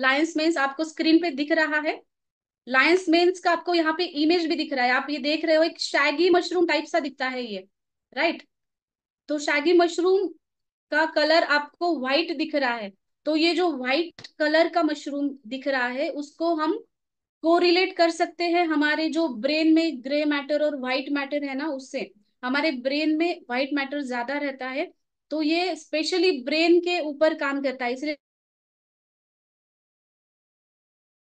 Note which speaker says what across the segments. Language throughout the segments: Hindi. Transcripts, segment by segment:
Speaker 1: लायंस मेन्स आपको स्क्रीन पे दिख रहा है लायंस मेंस का आपको यहाँ पे इमेज भी दिख रहा है आप ये देख रहे हो एक शैगी मशरूम टाइप सा दिखता है ये राइट तो शैगी मशरूम का कलर आपको व्हाइट दिख रहा है तो ये जो व्हाइट कलर का मशरूम दिख रहा है उसको हम कोरिलेट कर सकते हैं हमारे जो ब्रेन में ग्रे मैटर और व्हाइट मैटर है ना उससे हमारे ब्रेन में व्हाइट मैटर ज्यादा रहता है तो ये स्पेशली ब्रेन के ऊपर काम करता है इसलिए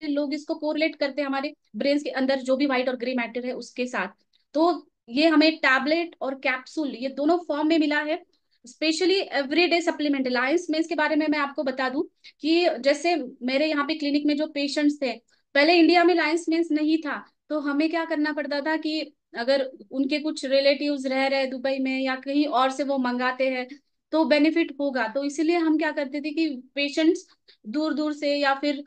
Speaker 1: लोग इसको कोरिलेट करते हैं हमारे ब्रेन के अंदर जो भी व्हाइट और ग्रे मैटर है उसके साथ तो ये हमें टैबलेट और कैप्सूल ये दोनों फॉर्म में मिला है स्पेशली एवरीडे सप्लीमेंट लाइन्स में इसके बारे में मैं आपको बता दूं कि जैसे मेरे यहाँ पे क्लिनिक में जो पेशेंट्स थे पहले इंडिया में लाइन्स मेंस नहीं था तो हमें क्या करना पड़ता था कि अगर उनके कुछ रिलेटिव्स रह रहे दुबई में या कहीं और से वो मंगाते हैं तो बेनिफिट होगा तो इसीलिए हम क्या करते थे कि पेशेंट्स दूर दूर से या फिर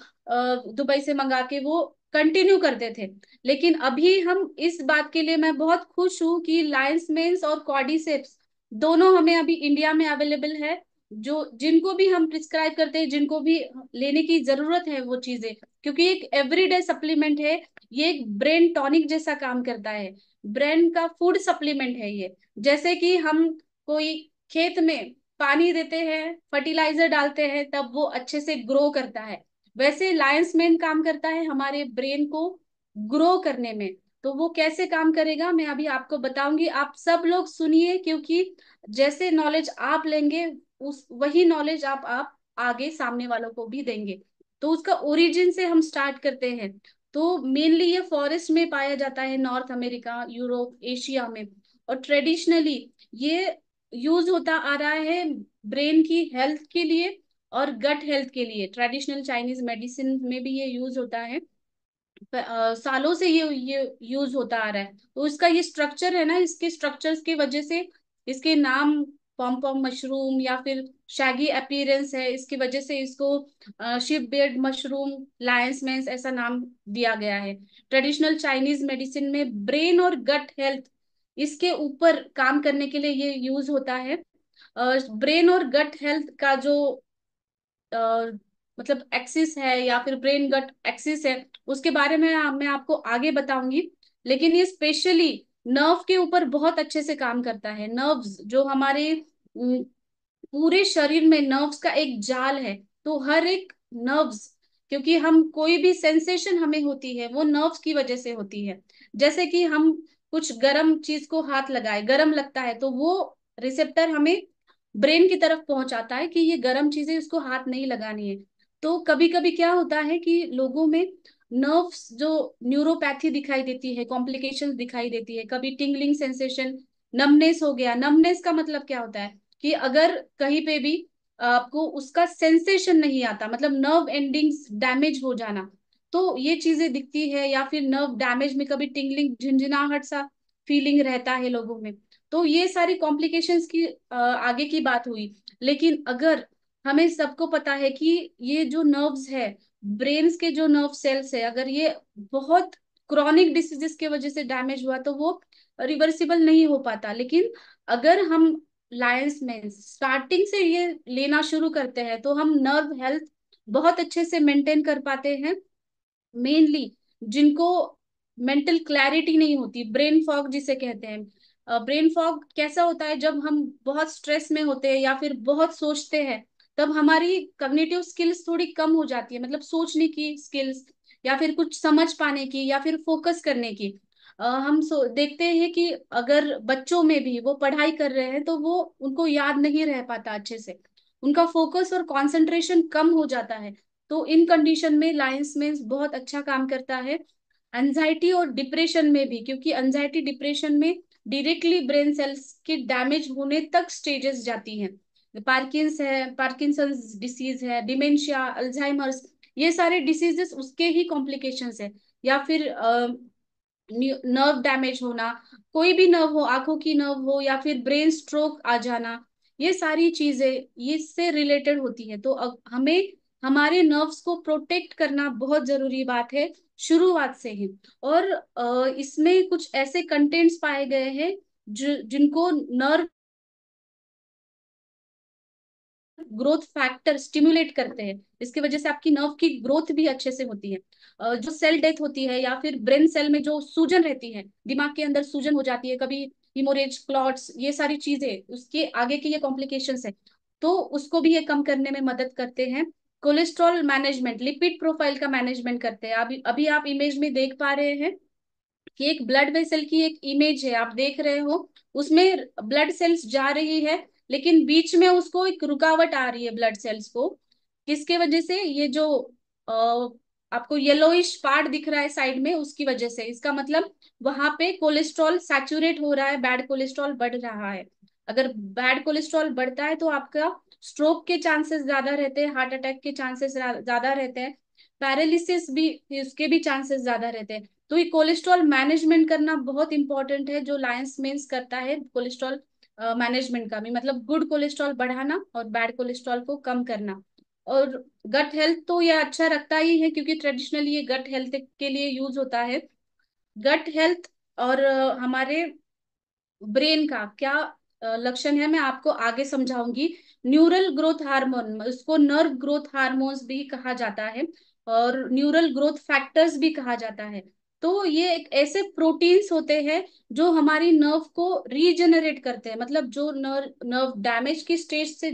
Speaker 1: दुबई से मंगा के वो कंटिन्यू करते थे लेकिन अभी हम इस बात के लिए मैं बहुत खुश हूँ कि लायंस मेन्स और कॉडिसेप्स दोनों हमें अभी इंडिया में अवेलेबल है जो जिनको भी हम प्रिस्क्राइब करते हैं जिनको भी लेने की जरूरत है वो चीजें क्योंकि एक एवरीडे सप्लीमेंट है ये एक ब्रेन टॉनिक जैसा काम करता है ब्रेन का फूड सप्लीमेंट है ये जैसे कि हम कोई खेत में पानी देते हैं फर्टिलाइजर डालते हैं तब वो अच्छे से ग्रो करता है वैसे लायंस मैन काम करता है हमारे ब्रेन को ग्रो करने में तो वो कैसे काम करेगा मैं अभी आपको बताऊंगी आप सब लोग सुनिए क्योंकि जैसे नॉलेज आप लेंगे उस वही नॉलेज आप आप आगे सामने वालों को भी देंगे तो उसका ओरिजिन से हम स्टार्ट करते हैं तो मेनली ये फॉरेस्ट में पाया जाता है नॉर्थ अमेरिका यूरोप एशिया में और ट्रेडिशनली ये यूज होता आ रहा है ब्रेन की हेल्थ के लिए और गट हेल्थ के लिए ट्रेडिशनल चाइनीज मेडिसिन में भी ये यूज होता है आ, सालों से ये ये यूज होता आ रहा है तो इसका ये स्ट्रक्चर है ना इसके स्ट्रक्चर्स की वजह से इसके नाम पॉम पॉम मशरूम या फिर शैगी अपीयरेंस है इसकी वजह से इसको शिप बेड मशरूम लायंस मैं ऐसा नाम दिया गया है ट्रेडिशनल चाइनीज मेडिसिन में ब्रेन और गट हेल्थ इसके ऊपर काम करने के लिए ये यूज होता है ब्रेन और गट हेल्थ का जो आ, मतलब एक्सिस है या फिर ब्रेन गट एक्सिस है उसके बारे में मैं आपको आगे बताऊंगी लेकिन ये स्पेशली नर्व के ऊपर बहुत अच्छे से काम करता है नर्व्स जो हमारे पूरे शरीर में नर्व्स का एक जाल है तो हर एक नर्व्स क्योंकि हम कोई भी सेंसेशन हमें होती है वो नर्व्स की वजह से होती है जैसे कि हम कुछ गर्म चीज को हाथ लगाए गर्म लगता है तो वो रिसेप्टर हमें ब्रेन की तरफ पहुंचाता है कि ये गर्म चीजें इसको हाथ नहीं लगानी है तो कभी कभी क्या होता है कि लोगों में नर्व्स जो न्यूरोपैथी दिखाई देती है कॉम्प्लिकेशंस दिखाई देती है कभी टिंगलिंग सेंसेशन नमनेस हो गया नमनेस का मतलब क्या होता है कि अगर कहीं पे भी आपको उसका सेंसेशन नहीं आता मतलब नर्व एंडिंग्स डैमेज हो जाना तो ये चीजें दिखती है या फिर नर्व डैमेज में कभी टिंगलिंग झुंझुनाहट सा फीलिंग रहता है लोगों में तो ये सारी कॉम्प्लिकेशन की आगे की बात हुई लेकिन अगर हमें सबको पता है कि ये जो नर्व्स है ब्रेन्स के जो नर्व सेल्स है अगर ये बहुत क्रॉनिक डिसीजेस के वजह से डैमेज हुआ तो वो रिवर्सिबल नहीं हो पाता लेकिन अगर हम लायंस में स्टार्टिंग से ये लेना शुरू करते हैं तो हम नर्व हेल्थ बहुत अच्छे से मेंटेन कर पाते हैं मेनली जिनको मेंटल क्लैरिटी नहीं होती ब्रेन फॉग जिसे कहते हैं ब्रेन फॉग कैसा होता है जब हम बहुत स्ट्रेस में होते हैं या फिर बहुत सोचते हैं तब हमारी कग्नेटिव स्किल्स थोड़ी कम हो जाती है मतलब सोचने की स्किल्स या फिर कुछ समझ पाने की या फिर फोकस करने की Uh, हम सो देखते हैं कि अगर बच्चों में भी वो पढ़ाई कर रहे हैं तो वो उनको याद नहीं रह पाता अच्छे से उनका फोकस और कंसंट्रेशन कम हो जाता है तो इन कंडीशन में लायंस में बहुत अच्छा काम करता है एंजाइटी और डिप्रेशन में भी क्योंकि एंजाइटी डिप्रेशन में डायरेक्टली ब्रेन सेल्स के डैमेज होने तक स्टेजेस जाती हैं पार्किंस है पार्किंसन डिसीज है डिमेंशिया अल्जाइमर्स ये सारे डिसीजेस उसके ही कॉम्प्लिकेशंस है या फिर नर्व uh, डैमेज होना कोई भी नर्व हो आंखों की नर्व हो या फिर ब्रेन स्ट्रोक आ जाना ये सारी चीजें इससे रिलेटेड होती है तो अब हमें हमारे नर्व्स को प्रोटेक्ट करना बहुत जरूरी बात है शुरुआत से ही और इसमें कुछ ऐसे कंटेंट्स पाए गए हैं जो जिनको नर्व ग्रोथ फैक्टर स्टिमुलेट करते हैं इसकी वजह से आपकी नर्व की ग्रोथ भी अच्छे से होती है जो सेल डेथ होती है या फिर ब्रेन सेल में जो सूजन रहती है दिमाग के अंदर सूजन हो जाती है कभी हिमोरेज क्लॉट्स ये सारी चीजें उसके आगे की ये कॉम्प्लिकेशन है तो उसको भी ये कम करने में मदद करते हैं कोलेस्ट्रॉल मैनेजमेंट लिपिड प्रोफाइल का मैनेजमेंट करते हैं अभी अभी आप इमेज में देख पा रहे हैं कि एक ब्लड वेसल की एक इमेज है आप देख रहे हो उसमें ब्लड सेल्स जा रही है लेकिन बीच में उसको एक रुकावट आ रही है ब्लड सेल्स को किसके वजह से ये जो आपको येलोइश पार्ट दिख रहा है साइड में उसकी वजह से इसका मतलब वहां पे कोलेस्ट्रॉल सैचुरेट हो रहा है बैड कोलेस्ट्रॉल बढ़ रहा है अगर बैड कोलेस्ट्रॉल बढ़ता है तो आपका स्ट्रोक के चांसेस ज्यादा रहते हैं हार्ट अटैक के चांसेस ज्यादा रहते हैं पैरालिसिस भी उसके भी चांसेस ज्यादा रहते हैं तो ये कोलेस्ट्रॉल मैनेजमेंट करना बहुत इंपॉर्टेंट है जो लायंस मेन्स करता है कोलेस्ट्रॉल मैनेजमेंट का भी मतलब गुड कोलेस्ट्रॉल बढ़ाना और बैड कोलेस्ट्रॉल को कम करना और गट हेल्थ तो यह अच्छा रखता ही है क्योंकि ट्रेडिशनली ये गट हेल्थ के लिए यूज होता है गट हेल्थ और हमारे ब्रेन का क्या लक्षण है मैं आपको आगे समझाऊंगी न्यूरल ग्रोथ हार्मोन उसको नर्व ग्रोथ हार्मोन्स भी कहा जाता है और न्यूरल ग्रोथ फैक्टर्स भी कहा जाता है तो ये एक ऐसे प्रोटीन्स होते हैं जो हमारी नर्व को रीजनरेट करते हैं मतलब जो नर्व नर्व डैमेज की स्टेज से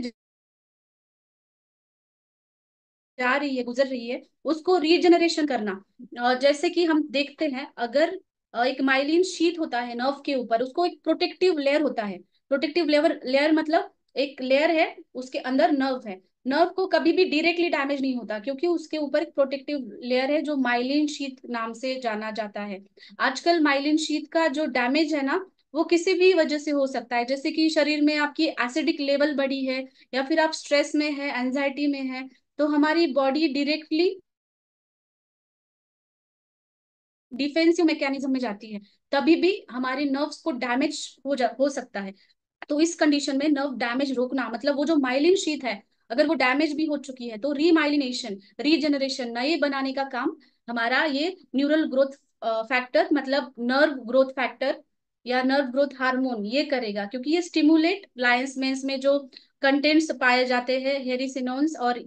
Speaker 1: जा रही है गुजर रही है उसको रीजनरेशन करना जैसे कि हम देखते हैं अगर एक माइलिन शीत होता है नर्व के ऊपर उसको एक प्रोटेक्टिव लेयर होता है प्रोटेक्टिव लेवर लेयर मतलब एक लेयर है उसके अंदर नर्व है नर्व को कभी भी डायरेक्टली डैमेज नहीं होता क्योंकि उसके ऊपर एक प्रोटेक्टिव लेयर है जो माइलिन शीत नाम से जाना जाता है आजकल माइलिन शीत का जो डैमेज है ना वो किसी भी वजह से हो सकता है जैसे कि शरीर में आपकी एसिडिक लेवल बढ़ी है या फिर आप स्ट्रेस में है एंजाइटी में है तो हमारी बॉडी डायरेक्टली डिफेंसिव मैकेनिज्म में जाती है तभी भी हमारे नर्व्स को डैमेज हो जा हो सकता है तो इस कंडीशन में नर्व डैमेज रोकना मतलब वो जो माइलिन शीत है अगर वो डैमेज भी हो चुकी है तो रीमाइलिनेशन रीजनरेशन नए बनाने का काम हमारा ये न्यूरल ग्रोथ फैक्टर मतलब नर्व ग्रोथ फैक्टर या नर्व ग्रोथ हार्मोन ये करेगा क्योंकि ये स्टिमुलेट लायंस मेंस में जो कंटेंट्स पाए जाते हैं हेरिसिनोन्स और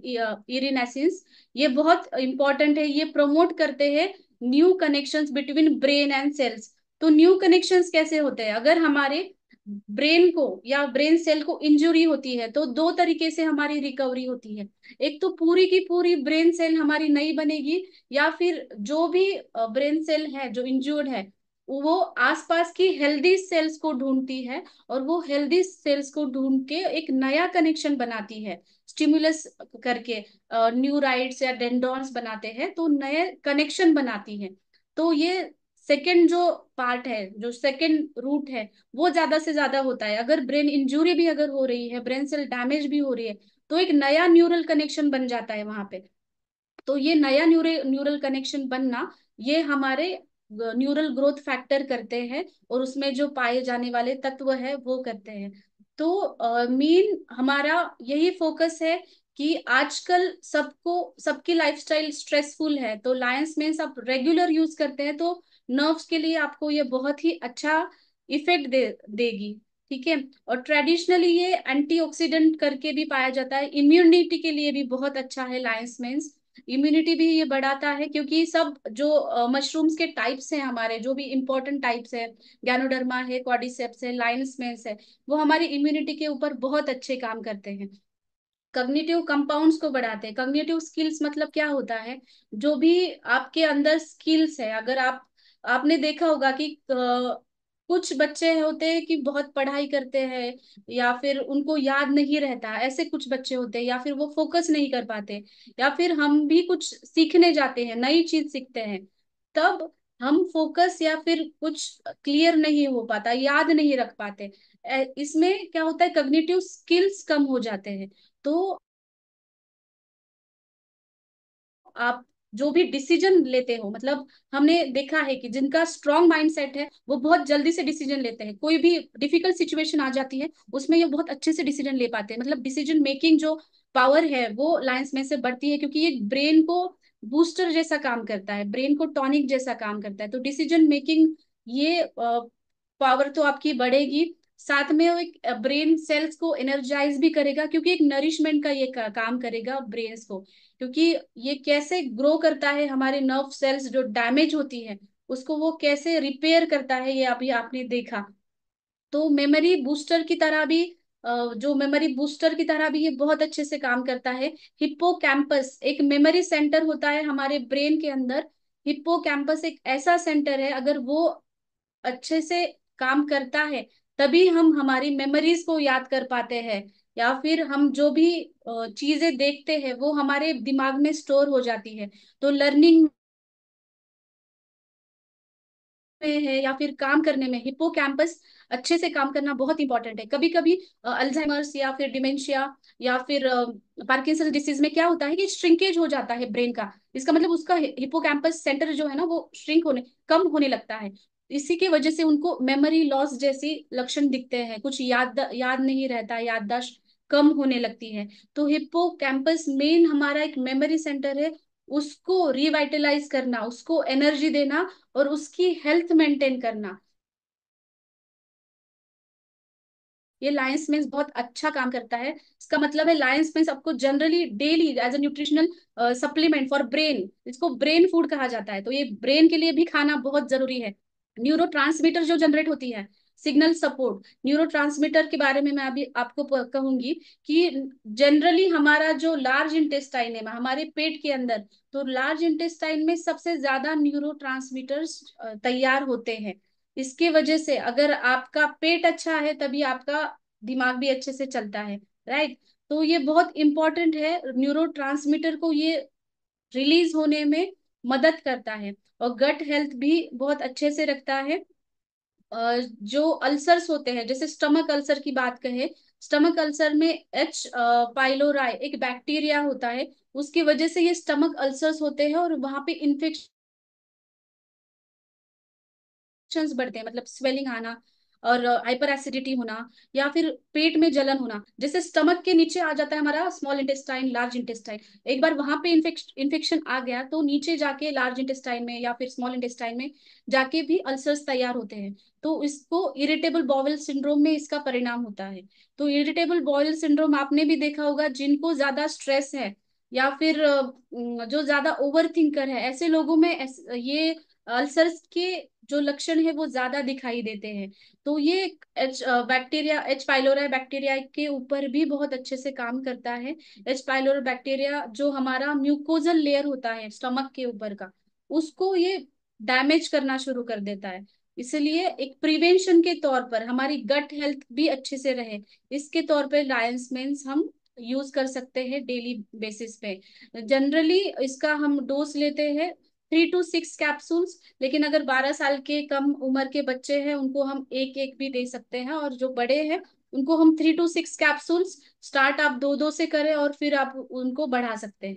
Speaker 1: इरिनेसिस ये बहुत इंपॉर्टेंट है ये प्रमोट करते हैं new connections between brain and cells तो न्यू कनेक्शंस कैसे होते हैं अगर हमारे ब्रेन को या ब्रेन सेल को इंजुरी होती है तो दो तरीके से हमारी रिकवरी होती है एक तो पूरी की पूरी ब्रेन सेल हमारी नई बनेगी या फिर जो भी ब्रेन सेल है जो इंजर्ड है वो आसपास की हेल्दी सेल्स को ढूंढती है और वो हेल्दी सेल्स को ढूंढ के एक नया कनेक्शन बनाती है स्टिमुलस करके न्यूराइड्स या डेंडोन्स बनाते हैं तो नए कनेक्शन बनाती है तो ये सेकेंड जो पार्ट है जो सेकेंड रूट है वो ज्यादा से ज्यादा होता है अगर ब्रेन इंजुरी भी अगर हो रही है ब्रेन सेल डैमेज भी हो रही है तो एक नया न्यूरल कनेक्शन बन जाता है वहां पे तो ये नया न्यूरल कनेक्शन बनना ये हमारे न्यूरल ग्रोथ फैक्टर करते हैं और उसमें जो पाए जाने वाले तत्व है वो करते हैं तो मेन हमारा यही फोकस है कि आजकल सबको सबकी लाइफस्टाइल स्ट्रेसफुल है तो लायंस मेन्स आप रेगुलर यूज करते हैं तो नर्व्स के लिए आपको ये बहुत ही अच्छा इफेक्ट दे देगी ठीक है और ट्रेडिशनली ये एंटीऑक्सीडेंट करके भी पाया जाता है इम्यूनिटी के लिए भी बहुत अच्छा है लायंस मेन्स इम्यूनिटी भी ये बढ़ाता है क्योंकि सब जो मशरूम्स के टाइप्स हैं हमारे जो भी इम्पोर्टेंट टाइप्स है गैनोडर्मा है क्वाडिसेप्स है लाइन्समेंस है वो हमारी इम्यूनिटी के ऊपर बहुत अच्छे काम करते हैं कग्निटिव कंपाउंड्स को बढ़ाते हैं कग्निटिव स्किल्स मतलब क्या होता है जो भी आपके अंदर स्किल्स है अगर आप आपने देखा होगा कि कुछ बच्चे होते हैं कि बहुत पढ़ाई करते हैं या फिर उनको याद नहीं रहता ऐसे कुछ बच्चे होते हैं या फिर वो फोकस नहीं कर पाते या फिर हम भी कुछ सीखने जाते हैं नई चीज सीखते हैं तब हम फोकस या फिर कुछ क्लियर नहीं हो पाता याद नहीं रख पाते इसमें क्या होता है कग्निटिव स्किल्स कम हो जाते हैं तो आप जो भी डिसीजन लेते हो मतलब हमने देखा है कि जिनका स्ट्रांग माइंडसेट है वो बहुत जल्दी से डिसीजन लेते हैं कोई भी डिफिकल्ट सिचुएशन आ जाती है उसमें ये बहुत अच्छे से डिसीजन ले पाते हैं मतलब डिसीजन मेकिंग जो पावर है वो लाइन्स में से बढ़ती है क्योंकि ये ब्रेन को बूस्टर जैसा काम करता है ब्रेन को टॉनिक जैसा काम करता है तो डिसीजन मेकिंग ये पावर तो आपकी बढ़ेगी साथ में वो एक ब्रेन सेल्स को एनर्जाइज भी करेगा क्योंकि एक नरिशमेंट का ये का, काम करेगा ब्रेन्स को क्योंकि ये कैसे ग्रो करता है हमारे नर्व सेल्स जो डैमेज होती है उसको वो कैसे रिपेयर करता है ये अभी आपने देखा तो मेमोरी बूस्टर की तरह भी जो मेमोरी बूस्टर की तरह भी ये बहुत अच्छे से काम करता है हिप्पो कैंपस एक मेमोरी सेंटर होता है हमारे ब्रेन के अंदर हिप्पो कैंपस एक ऐसा सेंटर है अगर वो अच्छे से काम करता है तभी हम हमारी मेमोरीज को याद कर पाते हैं या फिर हम जो भी चीजें देखते हैं वो हमारे दिमाग में स्टोर हो जाती है तो लर्निंग में है या फिर काम करने में हिप्पो कैंपस अच्छे से काम करना बहुत इंपॉर्टेंट है कभी कभी अल्जाइमर्स या फिर डिमेंशिया या फिर पार्किंसन डिसीज में क्या होता है कि श्रिंकेज हो जाता है ब्रेन का इसका मतलब उसका हिप्पो कैंपस सेंटर जो है ना वो श्रिंक होने कम होने लगता है इसी के वजह से उनको मेमोरी लॉस जैसी लक्षण दिखते हैं कुछ याद याद नहीं रहता याददाश्त कम होने लगती है तो हिप्पो कैंपस मेन हमारा एक मेमोरी सेंटर है उसको रिवाइटलाइज करना उसको एनर्जी देना और उसकी हेल्थ मेंटेन करना ये लायंस मेंस बहुत अच्छा काम करता है इसका मतलब है लायंस मेंस आपको generally daily as a nutritional supplement for brain इसको ब्रेन फूड कहा जाता है तो ये ब्रेन के लिए भी खाना बहुत जरूरी है ट्रांसमीटर जो जनरेट होती है सिग्नल सपोर्ट ट्रांसमीटर के बारे में मैं अभी आपको कहूंगी कि जनरली हमारा जो लार्ज इंटेस्टाइन है हमारे पेट के अंदर तो लार्ज इंटेस्टाइन में सबसे ज्यादा न्यूरो तैयार होते हैं इसके वजह से अगर आपका पेट अच्छा है तभी आपका दिमाग भी अच्छे से चलता है राइट तो ये बहुत इंपॉर्टेंट है न्यूरो को ये रिलीज होने में मदद करता है और गट हेल्थ भी बहुत अच्छे से रखता है जो अल्सर्स होते हैं जैसे स्टमक अल्सर की बात कहें स्टमक अल्सर में एच पाइलोराय एक बैक्टीरिया होता है उसकी वजह से ये स्टमक अल्सर्स होते हैं और वहां पे इन्फेक्शन बढ़ते हैं मतलब स्वेलिंग आना और हाइपर एसिडिटी होना या फिर पेट में जलन होना जैसे स्टमक के नीचे आ जाता है हमारा स्मॉल इंटेस्टाइन लार्ज इंटेस्टाइन एक बार वहां पे इन्फेक्शन आ गया तो नीचे जाके लार्ज इंटेस्टाइन में या फिर स्मॉल इंटेस्टाइन में जाके भी अल्सर्स तैयार होते हैं तो इसको इरिटेबल बॉवल सिंड्रोम में इसका परिणाम होता है तो इरिटेबल बॉवल सिंड्रोम आपने भी देखा होगा जिनको ज्यादा स्ट्रेस है या फिर जो ज्यादा ओवर थिंकर है ऐसे लोगों में ये अल्सर्स के जो लक्षण है वो ज्यादा दिखाई देते हैं तो ये H bacteria H pylori bacteria के ऊपर भी बहुत अच्छे से काम करता है एच पाइलोरा बैक्टीरिया जो हमारा म्यूकोजल लेयर होता है स्टमक के ऊपर का उसको ये डैमेज करना शुरू कर देता है इसलिए एक प्रिवेंशन के तौर पर हमारी गट हेल्थ भी अच्छे से रहे इसके तौर पर लायंस मेन्स हम यूज कर सकते हैं डेली बेसिस पे जनरली इसका हम डोज लेते हैं थ्री टू सिक्स कैप्सूल्स लेकिन अगर बारह साल के कम उम्र के बच्चे हैं उनको हम एक एक भी दे सकते हैं और जो बड़े हैं उनको हम three two six capsules start आप दो दो से करें और फिर आप उनको बढ़ा सकते हैं